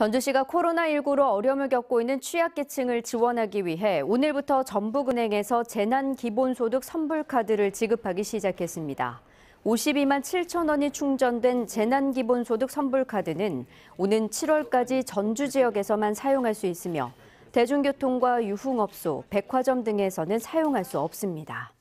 전주시가 코로나19로 어려움을 겪고 있는 취약계층을 지원하기 위해 오늘부터 전북은행에서 재난기본소득 선불카드를 지급하기 시작했습니다. 52만 7천 원이 충전된 재난기본소득 선불카드는 오는 7월까지 전주 지역에서만 사용할 수 있으며 대중교통과 유흥업소, 백화점 등에서는 사용할 수 없습니다.